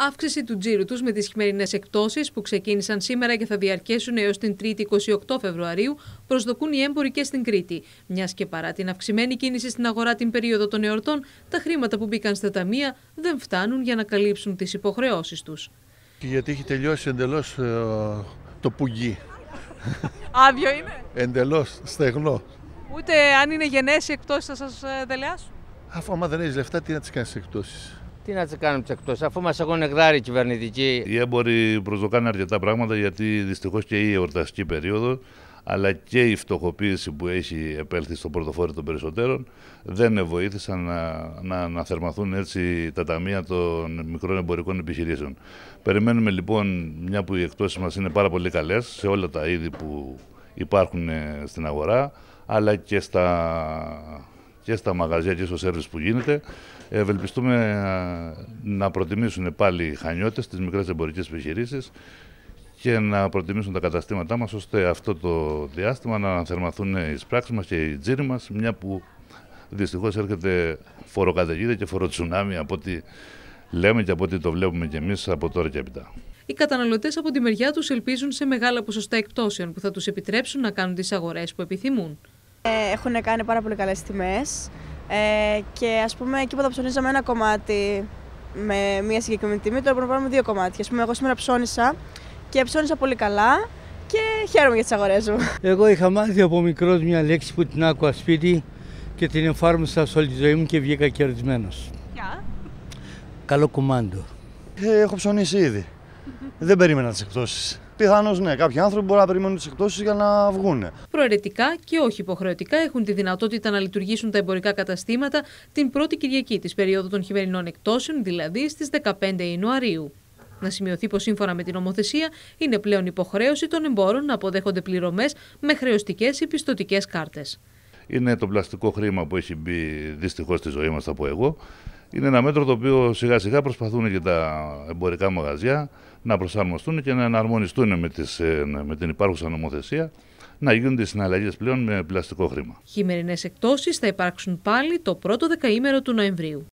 αύξηση του τζίρου τους με τις χειμερινές εκτόσει που ξεκίνησαν σήμερα και θα διαρκέσουν έως την 3η 28 Φεβρουαρίου προσδοκούν οι έμποροι και στην Κρήτη. Μιας και παρά την αυξημένη κίνηση στην αγορά την περίοδο των εορτών, τα χρήματα που μπήκαν στα ταμεία δεν φτάνουν για να καλύψουν τις υποχρεώσεις τους. Γιατί έχει τελειώσει εντελώς ε, το πουγγί. Άδειο είναι. Εντελώς στεγνό. Ούτε αν είναι γενέσει εκτός, θα σας ε, δελεάσουν. Αφού άμα δεν έχεις λεφτά, τι να τις κάνεις εκτόσει. Τι να κάνουμε τι εκτός, αφού μας έχουν οι κυβερνητική. Οι έμποροι προσδοκάνε αρκετά πράγματα γιατί δυστυχώς και η εορταστική περίοδο αλλά και η φτωχοποίηση που έχει επέλθει στο πορτοφόλι των περισσότερων δεν βοήθησαν να, να, να θερμαθούν έτσι τα ταμεία των μικρών εμπορικών επιχειρήσεων. Περιμένουμε λοιπόν, μια που οι εκτόσεις μας είναι πάρα πολύ καλές σε όλα τα είδη που υπάρχουν ε, στην αγορά, αλλά και στα και στα μαγαζιά και στο σερβις που γίνεται. Ευελπιστούμε ε, να προτιμήσουν πάλι οι χανιώτες, τις μικρές εμπορικές επιχειρήσεις και να προτιμήσουν τα καταστήματά μας ώστε αυτό το διάστημα να θερμαθούν οι σπράξεις μας και οι τζίροι μας, μια που δυστυχώς έρχεται φοροκαταιγίδα και φοροτσουνάμι από ό,τι λέμε και από ό,τι το βλέπουμε κι εμείς από τώρα και έπειτα. Οι καταναλωτές από τη μεριά τους ελπίζουν σε μεγάλα ποσοστά εκπτώσεων που θα τους επιτρέψουν να κάνουν τις αγορές που επιθυμούν. Ε, έχουν κάνει πάρα πολύ καλές τιμές ε, και ας πούμε εκεί που θα ψωνίζαμε ένα κομμάτι με μια συγκεκριμένη τιμή, τώρα μπορούμε να πάρουμε δύο κομμάτια. Ας πούμε εγώ σήμερα ψώνισα και ψώνισα πολύ καλά και χαίρομαι για τις αγορές μου. Εγώ είχα μάθει από μικρός μια λέξη που την άκουα σπίτι και την εφάρμοσα σε όλη τη ζωή μου και βγήκα κερδισμένος. Ποια? Καλό κουμάντο. Ε, έχω ψωνίσει ήδη. Δεν περίμενα τις εκπτώσεις. Πιθανώς ναι. Κάποιοι άνθρωποι μπορούν να περιμένουν τις εκπτώσεις για να βγουν. Προαιρετικά και όχι υποχρεωτικά έχουν τη δυνατότητα να λειτουργήσουν τα εμπορικά καταστήματα την πρώτη Κυριακή της περίοδου των χειμερινών εκτόσεων, δηλαδή στις 15 Ιανουαρίου. Να σημειωθεί πως σύμφωνα με την νομοθεσία είναι πλέον υποχρέωση των εμπόρων να αποδέχονται πληρωμές με χρεωστικές ή πιστοτικές κάρτες. Είναι το πλαστικό χρήμα που έχει μπει δυστυχώς στη ζωή μας, θα εγώ. Είναι ένα μέτρο το οποίο σιγά σιγά προσπαθούν και τα εμπορικά μαγαζιά να προσαρμοστούν και να εναρμονιστούν με, τις, ε, με την υπάρχουσα νομοθεσία να γίνονται συναλλαγές πλέον με πλαστικό χρήμα. Χειμερινές εκτόσεις θα υπάρξουν πάλι το πρώτο δεκαήμερο του Νοεμβρίου.